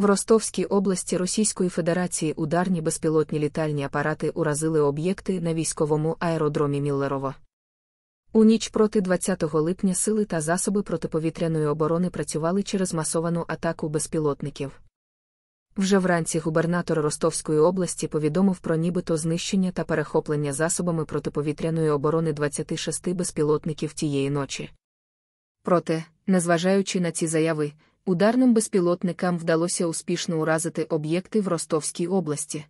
В Ростовській області Російської Федерації ударні безпілотні літальні апарати уразили об'єкти на військовому аеродромі Міллерова. У ніч проти 20 липня сили та засоби протиповітряної оборони працювали через масовану атаку безпілотників. Вже вранці губернатор Ростовської області повідомив про нібито знищення та перехоплення засобами протиповітряної оборони 26 безпілотників тієї ночі. Проте, незважаючи на ці заяви, Ударним безпілотникам вдалося успішно уразити об'єкти в Ростовській області.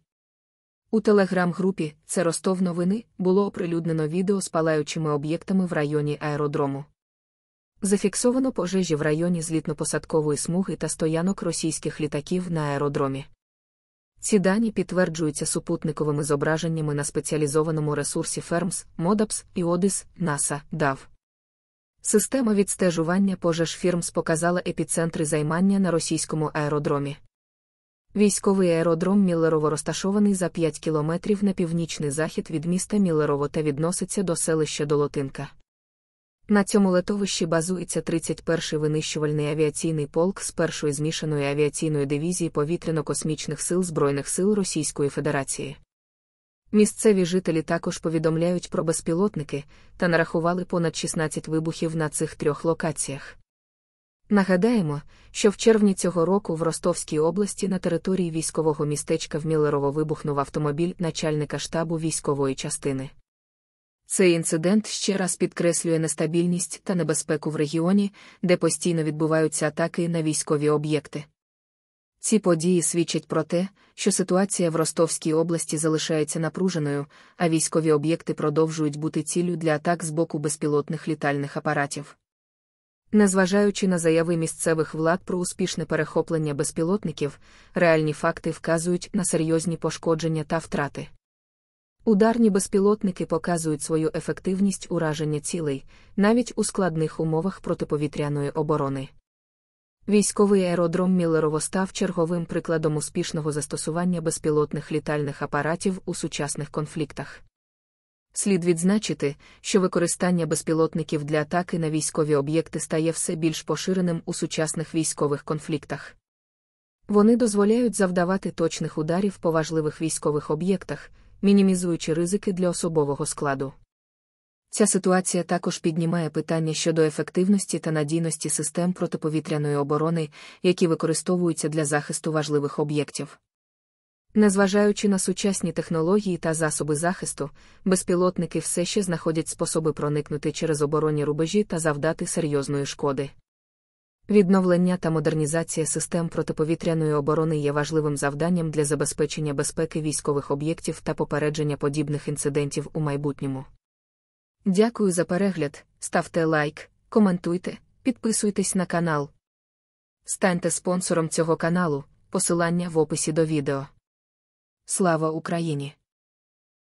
У телеграм-групі це Ростов новини було оприлюднено відео з палаючими об'єктами в районі аеродрому. Зафіксовано пожежі в районі злітно-посадкової смуги та стоянок російських літаків на аеродромі. Ці дані підтверджуються супутниковими зображеннями на спеціалізованому ресурсі Фермс, Модапс, і Одис НАСА, ДАВ. Система відстежування пожеж фірм показала епіцентри займання на російському аеродромі. Військовий аеродром Міллерово розташований за 5 кілометрів на північний захід від міста Міллерово та відноситься до селища Долотинка. На цьому летовищі базується 31-й винищувальний авіаційний полк з першої змішаної авіаційної дивізії повітряно-космічних сил Збройних сил Російської Федерації. Місцеві жителі також повідомляють про безпілотники та нарахували понад 16 вибухів на цих трьох локаціях. Нагадаємо, що в червні цього року в Ростовській області на території військового містечка в Міллерово вибухнув автомобіль начальника штабу військової частини. Цей інцидент ще раз підкреслює нестабільність та небезпеку в регіоні, де постійно відбуваються атаки на військові об'єкти. Ці події свідчать про те, що ситуація в Ростовській області залишається напруженою, а військові об'єкти продовжують бути ціллю для атак з боку безпілотних літальних апаратів. Незважаючи на заяви місцевих влад про успішне перехоплення безпілотників, реальні факти вказують на серйозні пошкодження та втрати. Ударні безпілотники показують свою ефективність ураження цілей, навіть у складних умовах протиповітряної оборони. Військовий аеродром Міллерово став черговим прикладом успішного застосування безпілотних літальних апаратів у сучасних конфліктах. Слід відзначити, що використання безпілотників для атаки на військові об'єкти стає все більш поширеним у сучасних військових конфліктах. Вони дозволяють завдавати точних ударів по важливих військових об'єктах, мінімізуючи ризики для особового складу. Ця ситуація також піднімає питання щодо ефективності та надійності систем протиповітряної оборони, які використовуються для захисту важливих об'єктів. Незважаючи на сучасні технології та засоби захисту, безпілотники все ще знаходять способи проникнути через оборонні рубежі та завдати серйозної шкоди. Відновлення та модернізація систем протиповітряної оборони є важливим завданням для забезпечення безпеки військових об'єктів та попередження подібних інцидентів у майбутньому. Дякую за перегляд, ставте лайк, коментуйте, підписуйтесь на канал. Станьте спонсором цього каналу, посилання в описі до відео. Слава Україні!